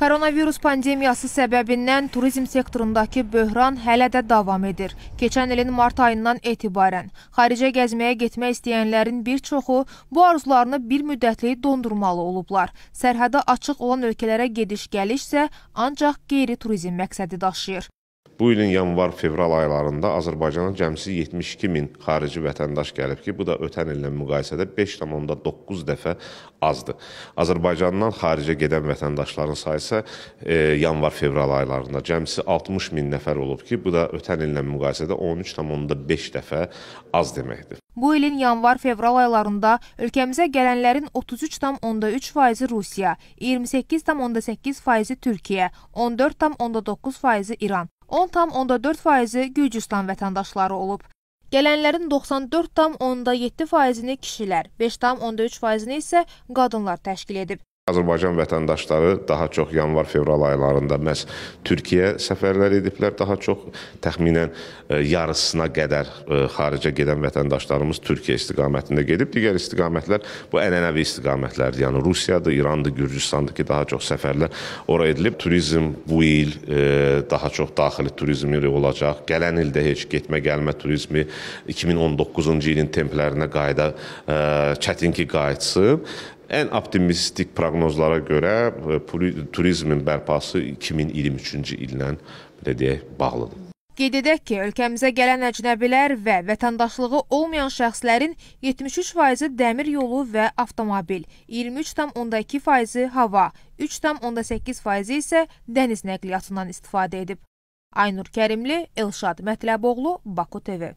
Koronavirus pandemiyası səbəbindən turizm sektorundakı böhran hələ də davam edir. Keçən ilin mart ayından etibarən xaricə gəzməyə getmək istəyənlərin bir çoxu bu arzularını bir müddətlik dondurmalı olublar. Sərhədə açıq olan ölkələrə gediş-gəliş isə ancaq qeyri-turizm məqsədi daşıyır. Bu ilin yanvar-fevral aylarında Azərbaycana cəmsi 72 min xarici vətəndaş gəlib ki, bu da ötən illə müqayisədə 5,9 dəfə azdır. Azərbaycandan xaricə gedən vətəndaşların sayı isə e, yanvar-fevral aylarında cəmsi 60 min nəfər olub ki, bu da ötən illə müqayisədə 13,5 dəfə az deməkdir. Bu ilin yanvar-fevral aylarında ölkəmizə gələnlərin 33,3%-i Rusiya, 28,8%-i Türkiyə, 14,9%-i İran, 10,4 faizi Gürcüstan vətəndaşları olub. Gələnlərin 94,7 faizini kişilər, 5,3 faizini isə qadınlar təşkil edib. Azərbaycan vətəndaşları daha çox yanvar-fevral aylarında məhz Türkiyə səfərləri ediblər, daha çox təxminən e, yarısına qədər e, xaricə gedən vətəndaşlarımız Türkiyə istiqamətində gedib. Digər istiqamətlər bu ənənəvi istiqamətlərdir. Yəni Rusiyadır, İrandır, Gürcüstandır ki, daha çox səfərlər ora edilib. Turizm bu il e, daha çox daxili turizm ili olacaq. Gələn ildə heç getmə-gəlmə turizmi 2019-cu ilin templərinə qayıda çətin ki qayıtsın. Ən optimistik proqnozlara görə e, turizmin bərpası 2023-cü illə belə deyək bağlıdır. Qeyd edək ki, ölkəmizə gələn əcnəbilər və vətəndaşlığı olmayan şəxslərin 73%-i dəmir yolu və avtomobil, 23,2%-i hava, 3,8%-i isə dəniz nəqliyyatından istifadə edib. Aynur Kərimli, Elşad Mətləboğlu, Baku TV.